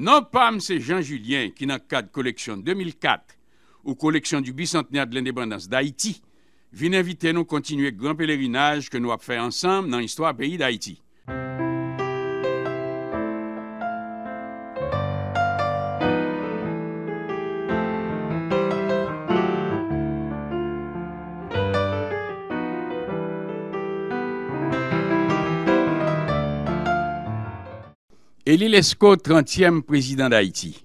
Non pam se Jean Julien, ki nan kad koleksyon 2004 ou koleksyon du bicentenar de l'independance d'Haïti, vin evite nou kontinue gran pelerinaj ke nou ap fè ansam nan histwa peyi d'Haïti. Elie 30e président d'Haïti.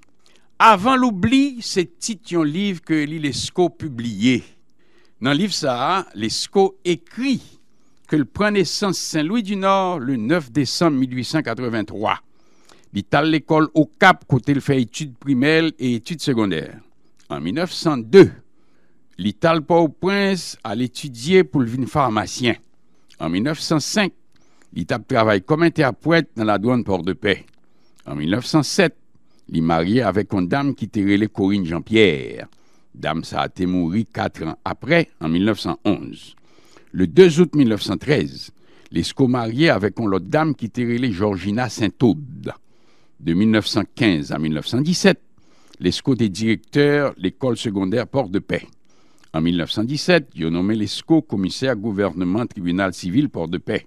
Avant l'oubli, c'est titre un livre que l'Ilesco publié. Dans le livre ça, Lesco écrit que le prend naissance Saint-Louis du Nord le 9 décembre 1883. Il l'école au Cap, côté il fait études primaires et études secondaires. En 1902, il est au prince à l'étudier pour le vin pharmacien. En 1905, il travaille comme interprète dans la douane Port-de-Paix. En 1907, il marié avec une dame qui les Corinne Jean-Pierre. Dame, ça a été mouri 4 ans après, en 1911. Le 2 août 1913, l'esco marié avec une une dame qui ki Georgina Saint-Aude. De 1915 à 1917, Lescaut des directeur l'école secondaire Port-de-Paix. En 1917, il a nommé Lescaut commissaire gouvernement tribunal civil Port-de-Paix.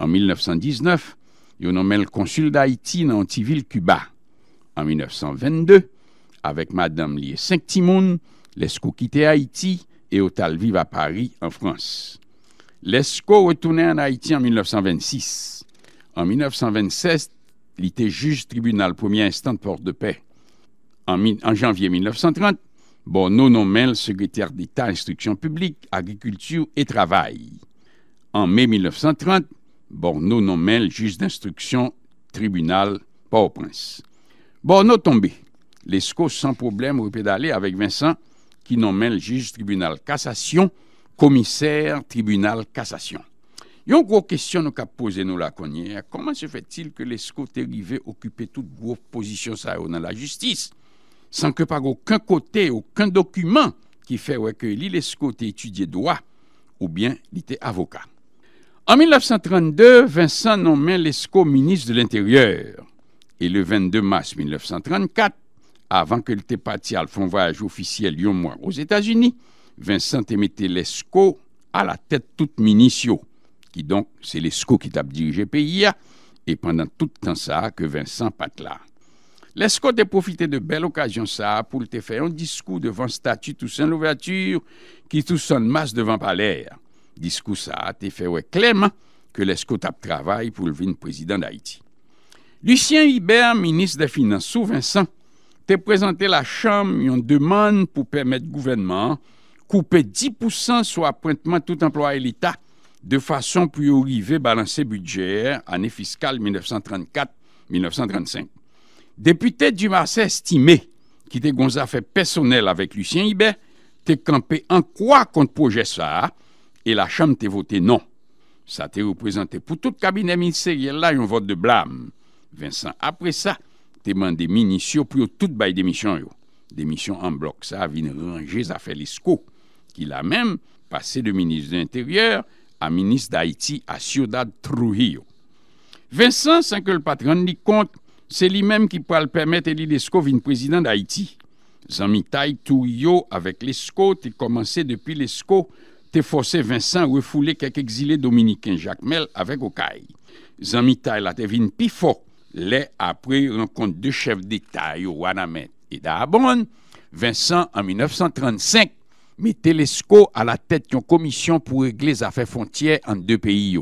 En 1919, il nomme le consul d'Haïti dans antiville Cuba en 1922 avec madame lié saint timoun, l'esco quittait Haïti et au tal à Paris en France. L'esco retourné en Haïti en 1926. En 1926, il était juge tribunal premier instant de porte de paix En, janvier 1930, Bono nommé le secrétaire d'État instruction publique, agriculture et travail. En mai 1930, Borno nommait le juge d'instruction tribunal Port-au-Prince. Borno tombé. Les sans problème repédaler avec Vincent qui nommait le juge tribunal cassation, commissaire tribunal cassation. Il y une question nous cap posée nous la connière. Comment se fait-il que les est arrivé occuper toute grosse position ça dans la justice sans que par aucun côté, aucun document qui fait recueillir que scots étudiés étudié droit ou bien il était avocat. En 1932, Vincent nommait Lescaut ministre de l'Intérieur. Et le 22 mars 1934, avant qu'il le parti à son voyage officiel moins aux États-Unis, Vincent émettait Lescaut à la tête toute ministio, qui donc, c'est Lescaut qui t'a dirigé PIA, et pendant tout le temps ça que Vincent là. Lescaut a profité de belle occasion ça pour te faire un discours devant statut Toussaint l'ouverture qui tout sonne masse devant palais. Disko sa te fewe kleman ke leskot ap travay pou lvin prezidant d'Haïti. Lucien Ibert, minis de finanso Vincent, te prezante la chanm yon deman pou permette gouvenman koupe 10% sou aprentman tout emploi l'Etat de fason pou yorive balanse budget ane fiskal 1934-1935. Depute du Marseille stimé ki te gonza fe personel avek Lucien Ibert, te kampe an kwa kont proje sa a, e la chanm te vote nan. Sa te represente pou tout kabine eminise yel la yon vote de blam. Vincent, apre sa, te mande minisio pou yo tout bay demisyon yo. Demisyon an blok. Sa vin ranger zafel esko, ki la men pase de minis de interiore a minis de Haitie a sioda de Trouhio. Vincent, san ke l patran li kont, se li men ki pral permette elil esko vin prezident de Haitie. Zan mi tay Trouhio avek lesko te komanse depi lesko te Vincent refouler quelques exilés dominicains Jacques Mel avec Okaï. et la te vin Les après rencontre de chefs d'État, Wanamet et Daabon, Vincent en 1935 mettait l'ESCO à la tête d'une commission pour régler les affaires frontières en deux pays.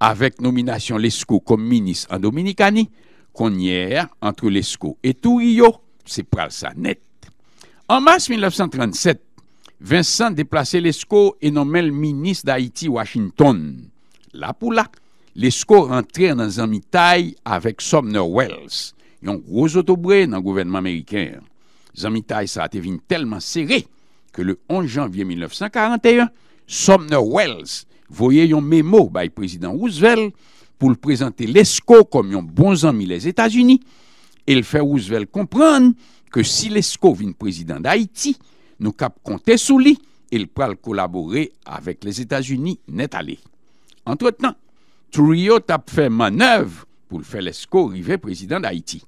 Avec nomination l'ESCO comme ministre en Dominicanie, qu'on entre l'ESCO et Tourio, c'est pas ça net. En mars 1937, Vincent déplaçait l'ESCO et nommé le ministre d'Haïti Washington. Là pour là, l'ESCO rentrait dans un avec Sumner Wells, un gros autobré dans le gouvernement américain. Zamitaï ça a été tellement serré que le 11 janvier 1941, Sumner Wells voyait un mémo par le président Roosevelt pour présenter l'ESCO comme un bon ami des États-Unis et le faire Roosevelt comprendre que si l'ESCO vient président d'Haïti, Nou kap kontè sou li, el pral kolaborè avèk les Etats-Unis net alè. Antre tan, Trouillot ap fè manèv pou l'fè Lescaux rive prezidant d'Haïti.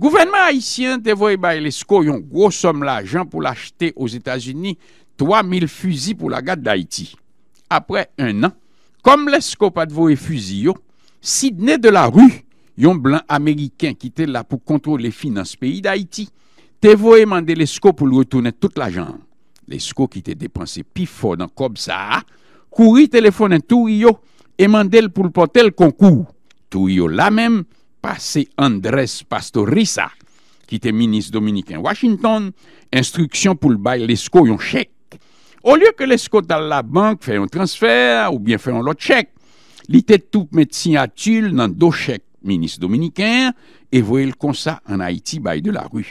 Gouvernement haïtien te voye baye Lescaux yon gros som l'ajan pou l'achete os Etats-Unis 3000 fuzi pou la gade d'Haïti. Apre un an, kom Lescaux pat voye fuzi yon, Sidney de la rue yon blan Amerikèn ki tè la pou kontrol le finance peyi d'Haïti. te vo e mande l'esko pou l'wetounen tout la jan. L'esko ki te depanse pifo nan kob sa, kouri telefonen tou yon, e mande l pou l'pote l kon kou. Tou yon la men, pase Andres Pastorisa, ki te minis Dominik en Washington, instruksyon pou l bay l'esko yon chek. Ou liyo ke l'esko dan la bank fè yon transfer, ou bien fè yon lot chek, li te tout met si atul nan do chek minis Dominik en, e vo el konsa an Haiti bay de la ruj.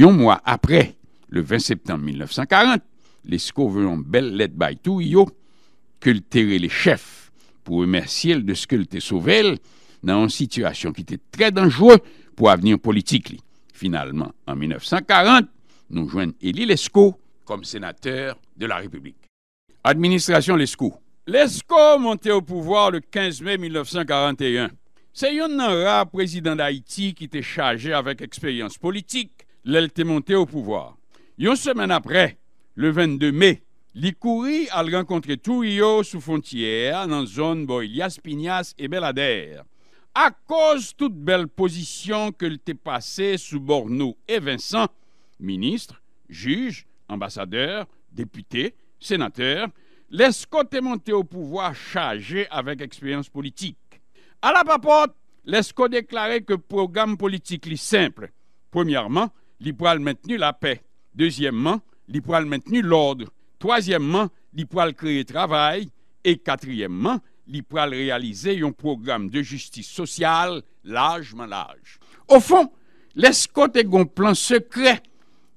Un mois après, le 20 septembre 1940, les veut, bel belle lettre tou yo ke l les le chef remercier de ce qu'il te sauvé une une situation très était très dangereuse pour avenir politique. Finalement, en 1940, nous joignons Élie Lescaut comme sénateur de la République. Administration Lescaut. Lescaut monté au pouvoir le 15 mai 1941. C'est un président d'Haïti qui était chargé avec expérience politique L'Elte était montée au pouvoir. Une semaine après, le 22 mai, il a rencontré rencontrer Tourio sous frontière dans la zone Boilias, Pignas et Belader. À cause toute belle position que t'est passé sous Borno et Vincent, ministre, juge, ambassadeur, député, sénateur, Lescot est monté au pouvoir chargé avec expérience politique. À la papote, a déclarait que programme politique est simple. Premièrement, il maintenir la paix. Deuxièmement, il maintenu maintenir l'ordre. Troisièmement, il créé créer travail. Et quatrièmement, il réalisé réaliser un programme de justice sociale largement large. Au fond, l'escote est un plan secret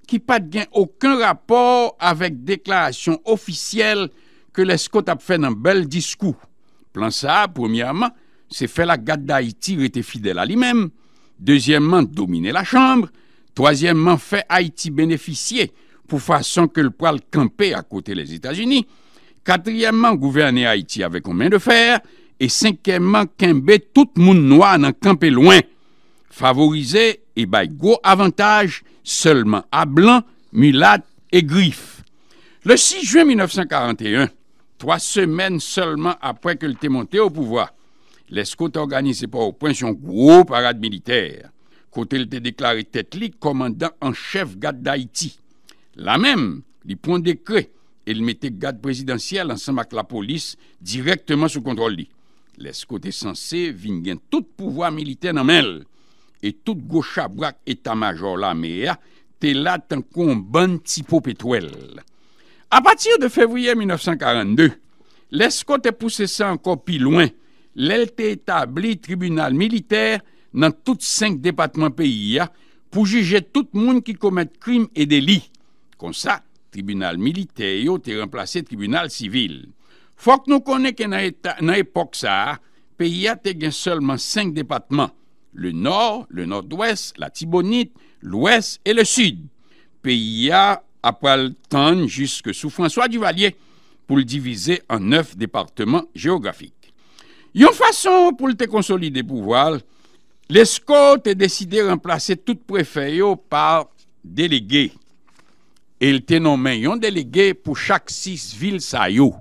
qui n'a aucun rapport avec déclaration officielle que l'escote a fait dans un bel discours. Plan ça, premièrement, c'est faire la garde d'Haïti était fidèle à lui-même. Deuxièmement, dominer la Chambre. Troisièmement, fait Haïti bénéficier pour façon que le poil camper à côté des États-Unis. Quatrièmement, gouverner Haïti avec une main de fer. Et cinquièmement, camper tout monde noir dans camper loin. Favoriser et by gros avantage seulement à blanc, mulat et griffes. Le 6 juin 1941, trois semaines seulement après que le monté au pouvoir, les scouts organisés par au point son gros parade militaire. kote lte deklari tet li komandan an chef gade d'Haïti. La mèm, li pon dekre, el mette gade prezidentiel ansan mak la polis direktman sou kontrol li. Lesko e te sanse vingyen tout pouvoi milite nanmel, et tout gochabrak etamajor la mèa te lat an kon ban tipo petrel. A patir de fevriye 1942, lesko te pousse san anko pi loin, lel te etabli tribunal militer nan tout 5 depatman peyi ya pou juje tout moun ki komet krim e deli. Kon sa, tribunal milite yo te remplace tribunal sivil. Fok nou konen ke nan epok sa, peyi ya te gen solman 5 depatman, le nor, le nord-ouest, la tibonite, l'ouest et le sud. Peyi ya apal tan juske sou François Duvalier pou l'divize an 9 departman geografik. Yon fason pou l'te konsolide pou val, L'escorte a décidé de remplacer tout préfet par délégués. Et il était nommé un délégué pour chaque six villes saillot.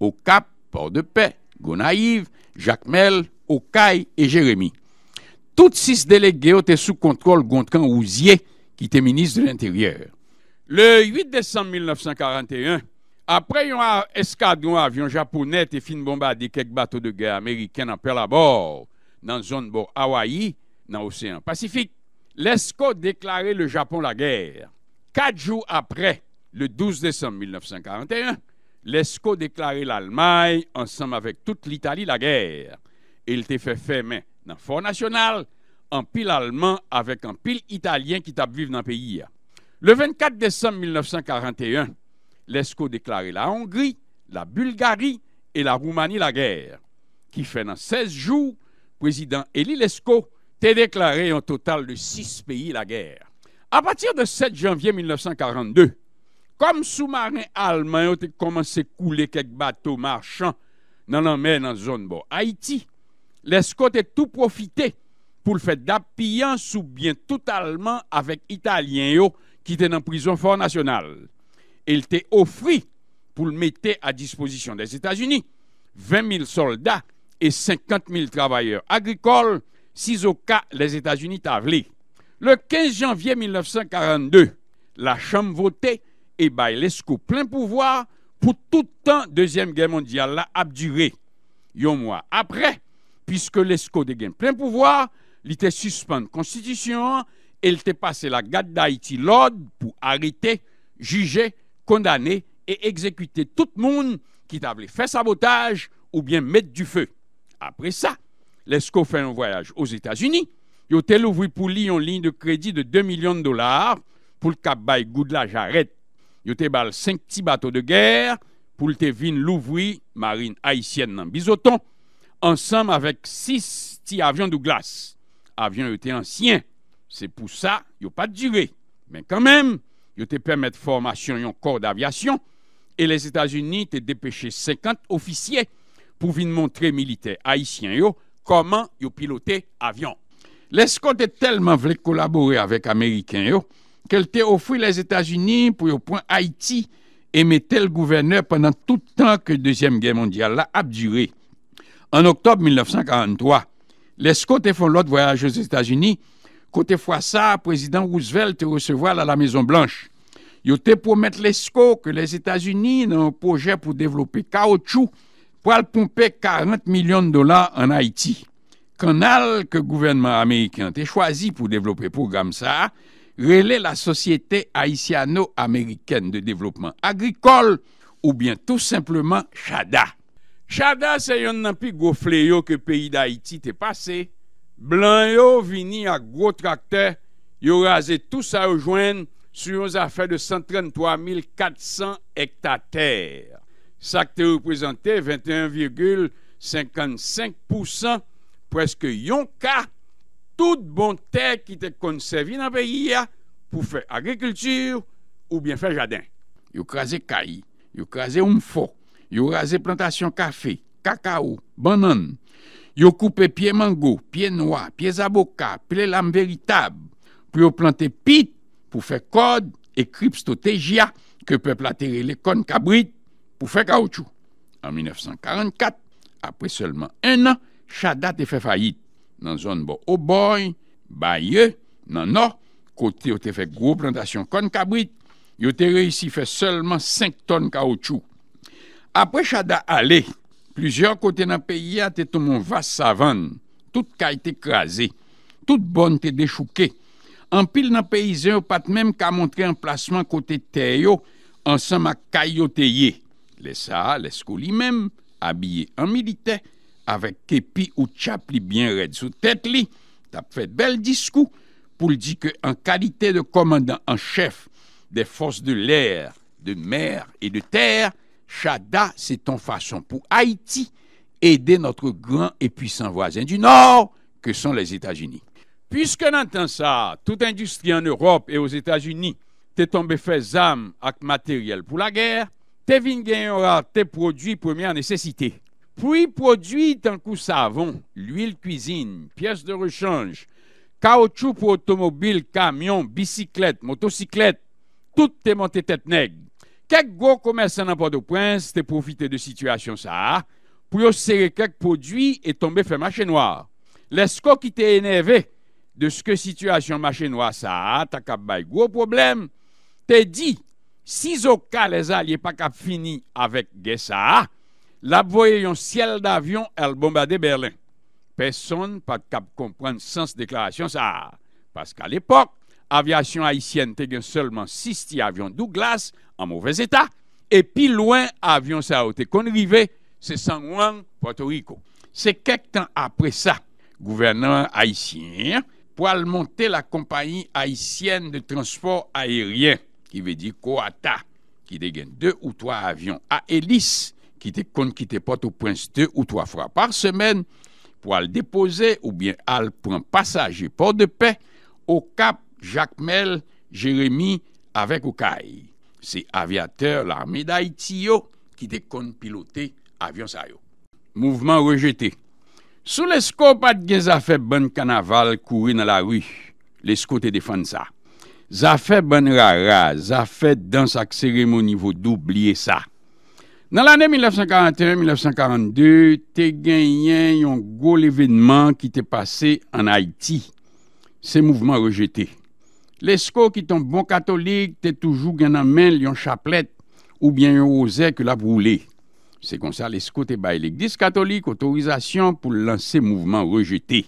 Au Cap, Port-de-Paix, Gonaïve, Jacmel, Okaï et Jérémy. Toutes six délégués étaient sous contrôle Gontran rousier qui était ministre de l'Intérieur. Le 8 décembre 1941, après un escadron avion japonais et fin bombardé quelques bateaux de guerre américains en Pearl dans la zone bord Hawaï, dans l'océan Pacifique. L'ESCO déclarait le Japon la guerre. Quatre jours après, le 12 décembre 1941, l'ESCO déclarait l'Allemagne, ensemble avec toute l'Italie, la guerre. Et il était fait fermer dans le Fort National, en pile allemand avec un pile italien qui tape vivre dans le pays. Le 24 décembre 1941, l'ESCO déclarait la Hongrie, la Bulgarie et la Roumanie la guerre, qui fait dans 16 jours, président Elie Lescaut, a déclaré en total de six pays la guerre. À partir de 7 janvier 1942, comme sous-marin allemand ont commencé à couler quelques bateaux marchands dans la mer dans la zone bon Haïti, Lescaut a tout profité pour le fait d'appuyant sous bien tout avec italien qui était en prison fort nationale. Il t'est offert pour le mettre à disposition des États-Unis 20 000 soldats et 50 000 travailleurs agricoles, si au cas les États-Unis t'avaient. Le 15 janvier 1942, la Chambre votait et l'ESCO plein pouvoir pour tout temps Deuxième Guerre mondiale a duré. Un mois après, puisque l'ESCO de gain plein pouvoir, il était suspendu constitution et il était passé la garde d'Haïti l'ordre pour arrêter, juger, condamner et exécuter tout le monde qui t'avait fait sabotage ou bien mettre du feu. Après ça, Lesco fait un voyage aux États-Unis. Yotel ouvre pour lui une ligne de crédit de 2 millions de dollars pour le Cap la Goudla Jarret. ont bal 5 petits bateaux de guerre pour le Tevin l'ouvrir marine haïtienne dans Bisoton, ensemble avec 6 petits avions glace. Avions étaient anciens. C'est pour ça, a pas de durée. Mais quand même, ils te de formation un corps d'aviation et les États-Unis te dépêché 50 officiers pour venir montrer militaires haïtiens comment ils l'avion. avion. L'escote est tellement voulu collaborer avec Américains qu'elle t'a offert les États-Unis pour au point Haïti et mettait le gouverneur pendant tout le temps que la Deuxième Guerre mondiale a duré. En octobre 1943, les Scots font l'autre voyage aux États-Unis. Côté fois ça, président Roosevelt recevoir à la Maison Blanche. Il te promet à l'ESCO que les États-Unis ont un projet pour développer caoutchouc pral pomper 40 millions de dollars en Haïti. Canal que gouvernement américain a choisi pour développer programme ça, relais la Société haïtiano-américaine de développement agricole ou bien tout simplement Chada. Chada c'est un nan pi que pays d'Haïti a passé. Blan yo vini à gros tracteur, yo rasé tout ça sur une affaire de 133 400 hectares Sa ki te represente 21,55% preske yon ka tout bon te ki te konservi nan peyi ya pou fe agrikultur ou bien fe jadin. Yo krasi kai, yo krasi omfo, yo krasi plantasyon kafe, kakao, banan, yo koupe pie mango, pie noa, pie zaboka, pie lam veritab, pou yo plante pit pou fe kod e krip stotejia ke pe platere le kon kabrit pou fè kaoutchou. An 1944, apre selman en an, Chada te fè fayit nan zon bo oboy, baye, nan nor, kote yo te fè gro plantasyon kon kabrit, yo te reysi fè selman 5 ton kaoutchou. Apre Chada ale, plujer kote nan peyi ya te tomon vas savan, tout kaj te krasi, tout bon te dechouke, an pil nan peyi zeyo pat mem ka montre an plasman kote teyo ansan ma kaj yo teye. Lesa les kou même, habillés en an avec kepi ou tchap bien raide red tête tête li, fait fet bel discours pour dire qu'en qualité de commandant en chef des forces de l'air, de mer et de terre, Chada, c'est ton façon pour Haïti aider notre grand et puissant voisin du Nord, que sont les États-Unis. Puisque entend ça, toute industrie en Europe et aux États-Unis t'est tombé fait âme avec matériel pour la guerre, te vin te produit première nécessité. Puis, produit coup coup savon, l'huile cuisine, pièces de rechange, caoutchouc pour automobile, camion, bicyclette, motocyclette, tout te monte tête nègre. Quel gros commerçant n'a port de prince te profité de situation ça, pour yo serrer quelques produits et tomber fait machine noir. L'esco qui te énervé de ce que situation situation noir ça, ta kap gros gros problème, te dit, si au cas les alliés pas fini avec Gessa, la voyé un ciel d'avion, elle bombardait Berlin. Personne pas cap comprendre sens déclaration ça. Parce qu'à l'époque, aviation haïtienne était seulement 6 avions Douglas en mauvais état. Et puis loin, avion ça a été c'est San Juan, Puerto Rico. C'est quelques temps après ça, gouvernement haïtien, pour monter la compagnie haïtienne de transport aérien Ki ve di ko ata ki de gen 2 ou 3 avyon a elis ki te kon ki te pot ou prens 2 ou 3 fwa par semen pou al depose ou bien al pren pasaje port de pe au kap Jacques Mel, Jérémy, avèk ou Kai. Se avyateur l'armé d'Haïti yo ki te kon pilote avyon sa yo. Mouvement rejeté. Sou l'esko pat gen zafè bon kanaval kouri nan la rui, l'esko te defan sa. fait bon rara, fait dans cérémonie, cérémonie vous d'oublier ça. Dans l'année 1941-1942, un un yon événement qui t'est passé en Haïti. le mouvement rejeté. L'esco qui qui un bon catholique t'est toujours gagné un mail, un chapelet ou bien un rosé que la C'est comme ça, ça l'Esco l'église catholique l'Église pour lancer pour mouvement mouvement rejeté.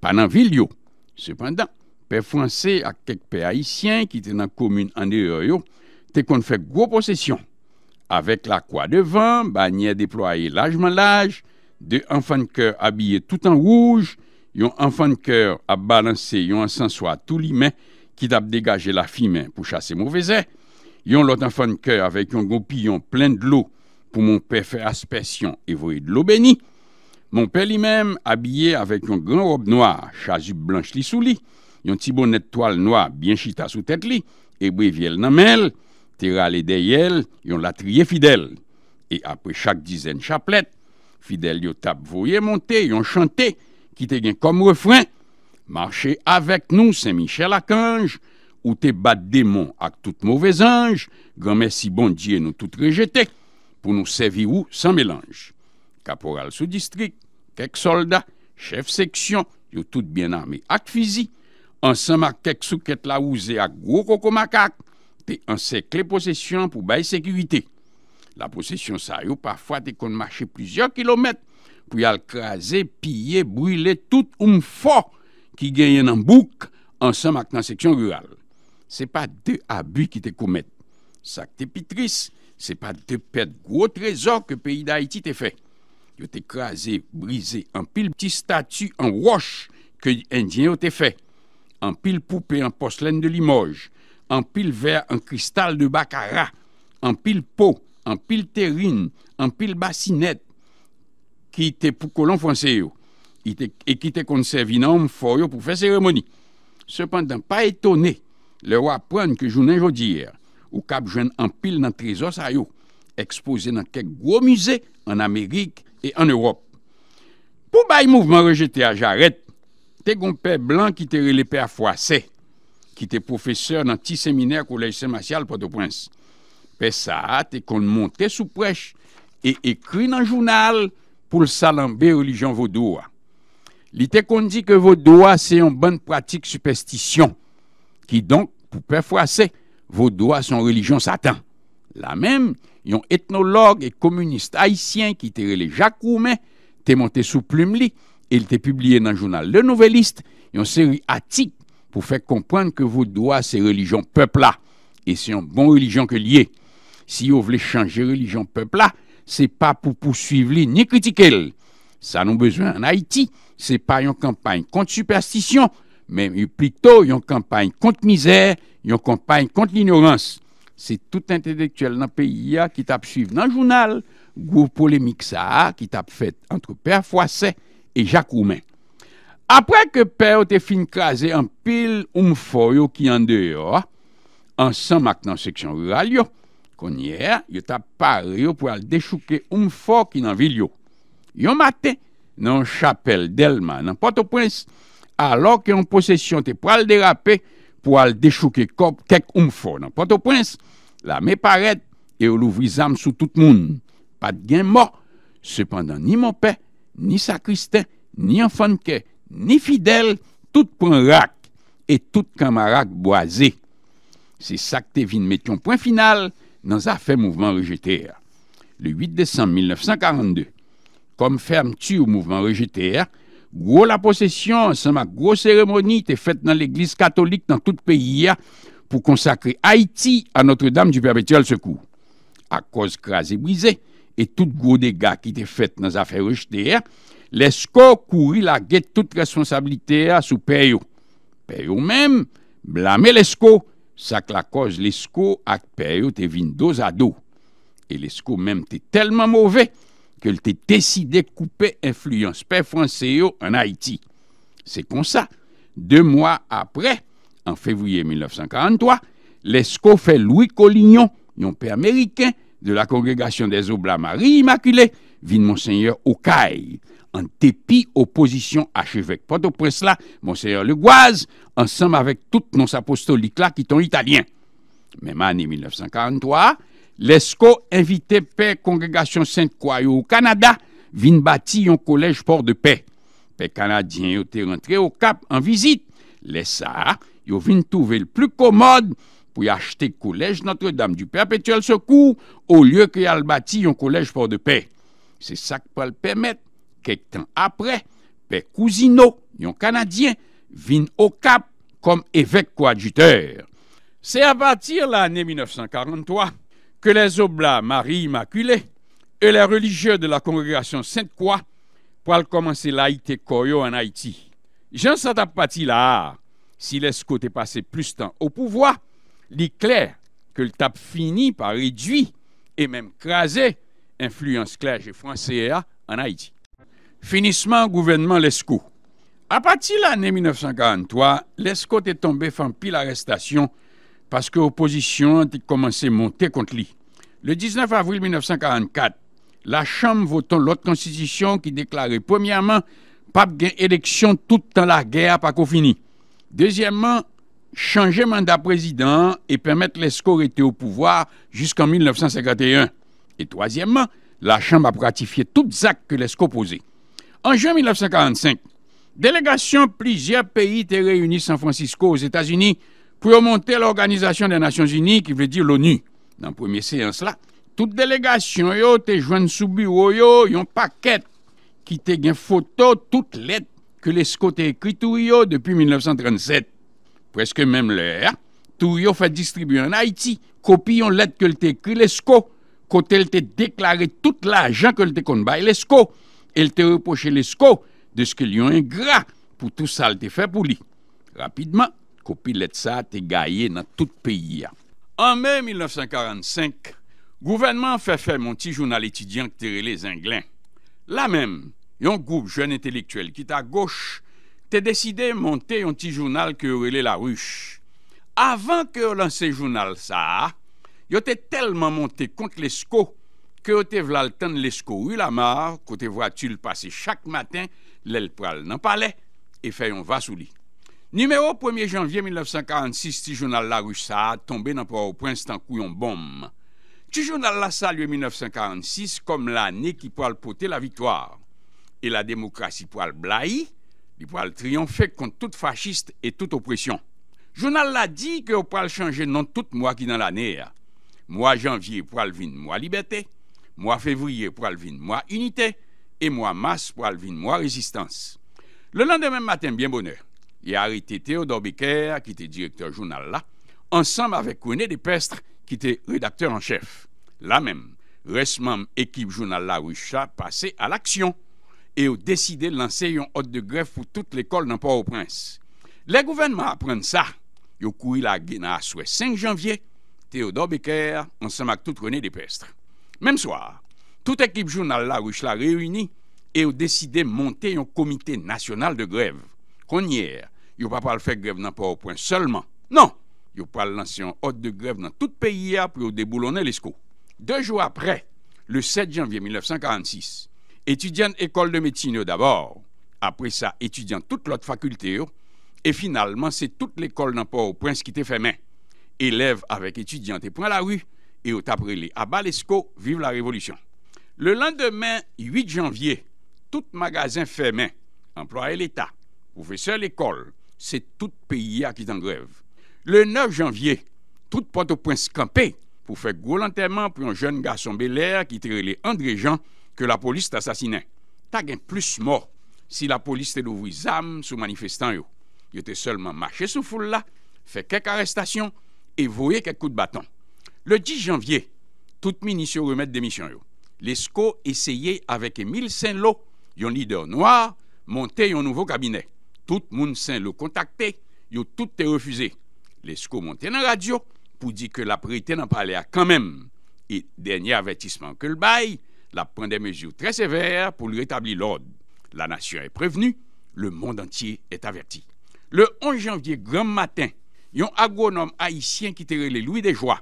Panan dans yo. cependant. Pè fransè ak kek pè haïsyen ki te nan komoun an deyo yo, te kon fèk gwo posesyon. Awek la kwa devan, ba nye deploye lajman laj, de enfan kèr abye tout an rouj, yon enfan kèr ap balanse yon ansanso a tou li men ki tap degaje la fi men pou chase mou vezè. Yon lot enfan kèr avek yon goupi yon plen de lò pou moun pè fè aspesyon evoye de lò beni. Moun pè li men abye avek yon gran rob noy chazu blanche li sou li. yon ti bonnet toal noa, byen chita sou tet li, e brevye l namel, te rale deyel, yon la triye fidel. E apre chak dizen chaplet, fidel yo tap voye monte, yon chante, ki te gen kom refren, Marche avek nou, sen Michel Akanj, ou te bat demon ak tout mouvezanj, gran mesi bondye nou tout rejetek, pou nou sevi ou san melanj. Kaporal sou distrik, kek soldat, chef seksyon, yo tout bien ame ak fizik, Ansem ak kek sou ket la ouze ak gwo koko makak, te ansek le posesyon pou baye sekivite. La posesyon sa yo pafwa te kon mache plusieurs kilometre pou yal kraze, pye, brule tout oum fo ki genyen an bouk ansen ak nan seksyon rural. Se pa de abu ki te koumet, sa ke te pitris, se pa de pet gwo trezor ke peyi da iti te fe. Yo te kraze, brize, anpil, ti statu, an wosh ke indyen yo te fe. En pile poupée en porcelaine de Limoges, en pile vert en cristal de Baccarat, en pile pot, en pile terrine, en pile bassinet, qui était pour colon français et qui était conservé dans un pour pour faire cérémonie. Cependant, pas étonné, le roi que que n'ai ou cap jeune en pile dans trésor trésor exposé exposé dans quelques musées musées en Amérique et Europe. Pour les mouvement rejeté à jaret, te gon pè blan ki te rele qui a qui ki te petit séminaire ti Collège kolej semasyal Port-au-Prince. Pe sa qu'on montait monte prêche et écrit dans le journal pour salamber salambe religion vaudoua. Li qu'on dit que vaudoua c'est une bonne pratique superstition, qui donc, pour pou pè son religion satan. La même yon ethnologue ethnologue et communiste haïtien qui te rele Jacques Roumen te monté sous plume li, il était publié dans le journal Le Nouvelliste, une série titre pour faire comprendre que vous doigts ces religion peuple-là. Et c'est une bonne religion que lié. Si vous voulez changer religion peuple-là, c'est pas pour poursuivre ni critiquer. Ça nous besoin en Haïti. C'est pas une campagne contre superstition, mais plutôt une campagne contre misère, une campagne contre l'ignorance. C'est tout intellectuel dans le pays hein, qui tape suivre dans le journal, Groupe polémique ça, qui tape fait entre père Foisset E jacoumen, apre ke pe ou te fin klaze an pil oum fo yo ki yande yo, an san mak nan seksyon ral yo, konye, yo ta par yo pou al dechouke oum fo ki nan vil yo. Yo mate, nan chapel delman nan poto prins, alor ke yon posesyon te pou al derape pou al dechouke kop kek oum fo nan poto prins, la me paret, yo e lou vizam sou tout moun, pat gen mo, sepandan ni mo pe, ni sacristain, ni enfant de ni fidèle, tout point rac et tout camarac boisé. C'est ça que Tévin mettait point final dans affaire mouvement rejeté. Le 8 décembre 1942, comme fermeture au mouvement rejeté, gros la possession, c'est ma grosse cérémonie, était faite dans l'église catholique dans tout le pays pour consacrer Haïti à Notre-Dame du Perpétuel Secours. À cause crasée et et tout gwo dega ki te fet nan zafè rejte ya, l'esko kouri la gè tout responsabilite ya sou peyo. Peyo mèm, blame l'esko, sak la koz l'esko ak peyo te vin dozado. E l'esko mèm te telman mouve, ke l te teside koupe influence pey franseyo an Haiti. Se konsa, de mwa apre, an fevriye 1943, l'esko fe loui kolinyon yon pey ameriken de la congrégation des Oblats Marie Immaculée, vint Monseigneur Okaï, en dépit opposition à chevêque. Port-au-Prince là, Monseigneur ensemble avec tous nos apostoliques là qui sont italiens. Même année 1943, l'ESCO invité Père Congrégation Sainte-Croix au Canada, vint bâtir un collège port de paix. Père canadien était rentré au Cap en visite. Les ça, ils trouver le plus commode pour y acheter collège Notre-Dame du Perpétuel Secours au lieu qu'il a bâti un collège fort de paix. C'est ça que peut le permettre. Quelques temps après, Père Cousino, un Canadien, vint au Cap comme évêque coadjuteur. C'est à partir de l'année 1943 que les Oblats Marie Immaculée et les religieux de la congrégation Sainte-Croix pour commencer laïté Koyo en Haïti. Jean Satapati là, si les côté passer plus de temps au pouvoir, li que le le tap fini par réduire et même craser influence française en Haïti. Finissement haïti gouvernement Lesco. A partir de l'année 1943, tombé en pile arrestation parce que l'opposition a commencé à monter contre lui. Le 19 avril 1944, la Chambre votant l'autre constitution qui déclarait premièrement, pape gain élection tout temps la guerre pas qu'on Deuxièmement, changer mandat président et permettre l'ESCO était au pouvoir jusqu'en 1951. Et troisièmement, la Chambre a ratifié toutes actes que l'ESCO posait. En juin 1945, délégation plusieurs pays étaient réunis San Francisco aux États-Unis pour remonter l'Organisation des Nations Unies, qui veut dire l'ONU. Dans la première séance là, toute délégation yo te jointe sous bureau yo, yon paquet qui te une photo toutes lettres que l'ESCO a écrit depuis 1937. Preske mèm lè, tou yon fè distribu yon Haiti, kopi yon lette ke lte ekri l'esko, kote lte deklare tout l'ajan ke lte konbay l'esko, elte repoche l'esko, deske yon yon ingra, pou tout sa lte fè pou li. Rapidman, kopi lette sa te gaye nan tout peyi ya. An mèm 1945, gouvenman fè fè moun ti jounal etidian kterilè zinglè. La mèm, yon goub joun entelektuel ki ta gòsh te deside monte yon ti jounal ke yorele la ruche. Avan ke yon lanse jounal sa, yote telman monte kont lesko ke yote vlal ten lesko rou la mar, kote vwa tul pase chak matin, lel pral nan pale, e fè yon vasouli. Numero 1 janvye 1946, ti jounal la ruche sa, tombe nan pror prins tan kou yon bom. Ti jounal la sa lye 1946, kom la ne ki pral pote la vitoar, e la demokrasi pral blai, e la demokrasi pral blai, Il pourra triompher contre toute fasciste et toute oppression. Journal l'a dit que pourra le changer non tout mois qui dans l'année. Mois janvier le vivre, mois liberté, mois février le vivre, mois unité et mois mars le vivre, mois résistance. Le lendemain matin, bien bonheur, il a arrêté Théodore Becker, qui était directeur journal là, ensemble avec René Depestre, qui était rédacteur en chef. Là même, reste équipe journal La Rucha passé à l'action. e ou deside lanse yon hot de grev pou tout l'ekol nan pa ou prins. Le gouvenman apren sa, yo kou il a gena aswe 5 janvye, Theodore Becker, ansan mak tout rene de pestre. Mem swa, tout ekip jounal la rouche la reuni, e ou deside monte yon komite nasyonal de grev. Kon nyer, yo pa pal fek grev nan pa ou prins solman. Non, yo pal lanse yon hot de grev nan tout peyi ya, pou yo deboulone lesko. Dejou apre, le 7 janvye 1946, Étudiants école de médecine d'abord, après ça, étudiant toute l'autre faculté, et finalement, c'est toute l'école dans Port-au-Prince qui t'est fait main. Élève avec étudiant, t'es prend la rue, et au taprelé. À Balesco, vive la révolution. Le lendemain, 8 janvier, tout magasin fait main. et l'État, professeur l'école, c'est tout pays qui est en grève. Le 9 janvier, toute Port-au-Prince campé pour faire gros pour un jeune garçon Bel Air qui était André Jean, ke la polis t'assasinè. Ta gen plus mor, si la polis te louvou zam sou manifestant yo. Yo te seulement mache sou foule la, fe kek arrestasyon, e voye kek kou de baton. Le 10 janvye, tout minisio remèd demisyon yo. Lesko esyeye aveke mil sen lo, yon lider noa, monte yon nouvo kabine. Tout moun sen lo kontakte, yo tout te refuse. Lesko monte nan radyo, pou di ke la prete nan pale a kanmèm. E denye avatisman ke l'baye, la pren de mezou tre sever pou li retabli l'od. La nasyon e prevenu, le mond antye et averti. Le 11 janvye gran matin, yon agonom haisyen ki te rele loui de jwa,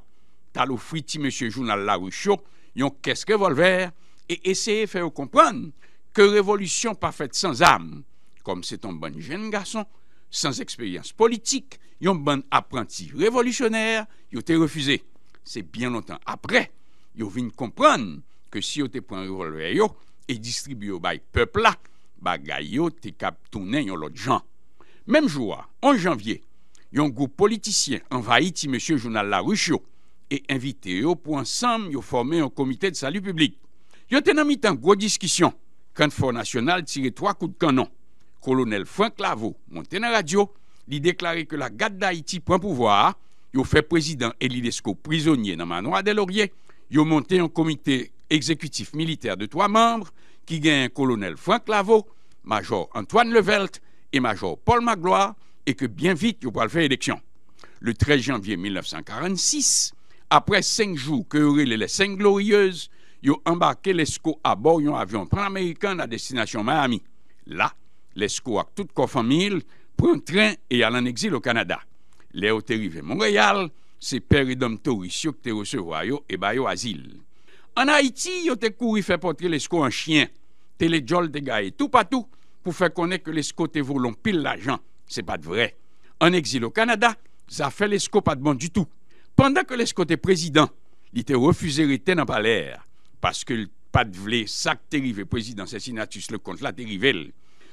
talou friti monsie jounal la roucho, yon kes bon revolver, e eseye fe yo kompran ke revolusion pa fet sans am, kom se ton ban jen gason, sans eksperyans politik, yon ban apranti revolusioner, yo te refuze. Se bien lontan apre, yo vin kompran, si yo te pren rolo yo e distribuyo bay pepla bagay yo te kap tounen yon lot jan. Mem jwa, 11 janvye, yon goup politisyen envayiti M. Jounal Larouchio e invite yo pou ansam yo forme yon komite de salu publik. Yon tena mitan gwo diskisyon kan For National tire 3 kout kanon. Kolonel Frank Lavo monte nan radyo, li deklare ke la gade d'Haïti pren pouvoar, yo fe prezident elidesko prizonye nan Manoua Delaurier, yo monte yon komite exécutif militaire de trois membres qui gagnent colonel Franck Laveau, major Antoine Levelt et major Paul Magloire et que bien vite, il pourra faire élection. Le 13 janvier 1946, après cinq jours que auraient les cinq glorieuses, ils ont embarqué l'ESCO à bord d'un avion pan-américain à destination Miami. Là, l'ESCO avec toute leur famille prend un train et allent en exil au Canada. Les arrivé à Montréal, c'est Père et Dom qui te recevoir et bah asile. En Haïti, yo te couru fait porter l'esco un chien. téléjol les et tout pas tout partout pour faire connaître que l'esco te volons pile l'argent. C'est pas de vrai. En exil au Canada, ça fait l'esco pas de bon du tout. Pendant que l'esco était président, il était refusé rester dans parce que pas de vle ça qui président sinatus, le compte la t'est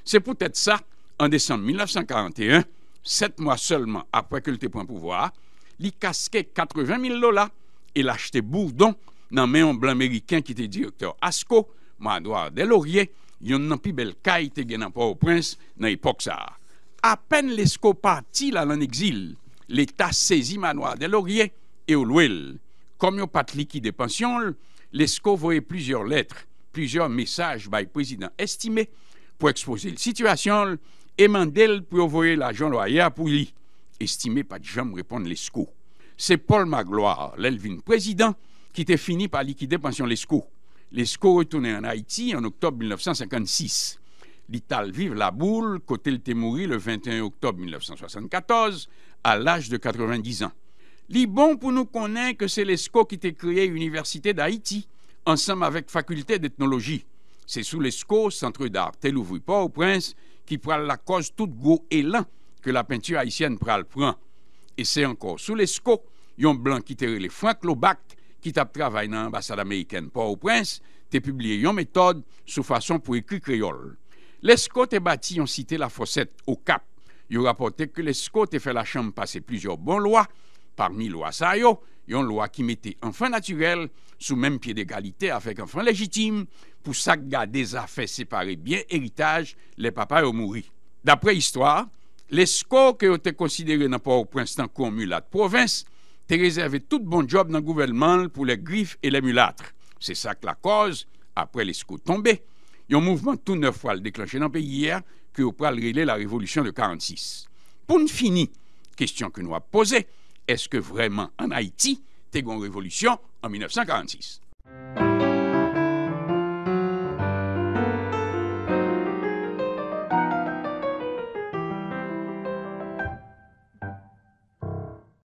C'est peut-être ça en décembre 1941, sept mois seulement après qu'il te prend pouvoir, il casquait 80 000 dollars et l'achetait Bourdon dans men yon blanc américain qui était directeur ASCO, Manoir Delaurier, yon nan pi bel kay te gen nan Port-au-Prince nan epok sa. peine lesko pati la lan exil, l'Etat sezi loue. Delaurier il e n'y comme pas de pat de pension, l'ESCO voyait plusieurs lettres, plusieurs messages le président estimé pour exposer la situation et mandel pour envoyer l'agent loyal pour lui estimé pas de jambe répondre l'esco C'est Paul Magloire, l'elvin président, qui était fini par liquider pension l'ESCO. L'ESCO retourné en Haïti en octobre 1956. L'Ital vive la boule, côté le Témouri le 21 octobre 1974, à l'âge de 90 ans. bon pour nous connaître que c'est l'ESCO qui t'a créé l'Université d'Haïti, ensemble avec Faculté d'ethnologie. C'est sous Lescaux, centre d'art tel ouvri pas au prince, qui prend la cause tout gros élan que la peinture haïtienne le prend. Et c'est encore sous Lescaux, yon blanc qui t'a les Franck Lobac, ki tap travay nan ambassade Ameriken pa ou prens, te publie yon metode sou fason pou ekri kreyol. Lesko te bati yon site la foset o kap, yon rapote ke lesko te fe la chanm pase plizyor bon loa, parmi loa sa yo, yon loa ki mette en fin naturel, sou menm piye de galite afek en fin legitime, pou sak ga deza fe separe bien eritage, le papa yo mouri. Dapre histwa, lesko ke yo te konsidere nan pa ou prens tan konmulat provins, te réservé tout bon job dans le gouvernement pour les griffes et les mulâtres. C'est ça que la cause, koz, apre le y a yon mouvement tout neuf fois deklanche dans pays pays que ou pral rile la révolution de 46. question fini, nous ke posée est-ce que vraiment en Haïti t'es une révolution en 1946?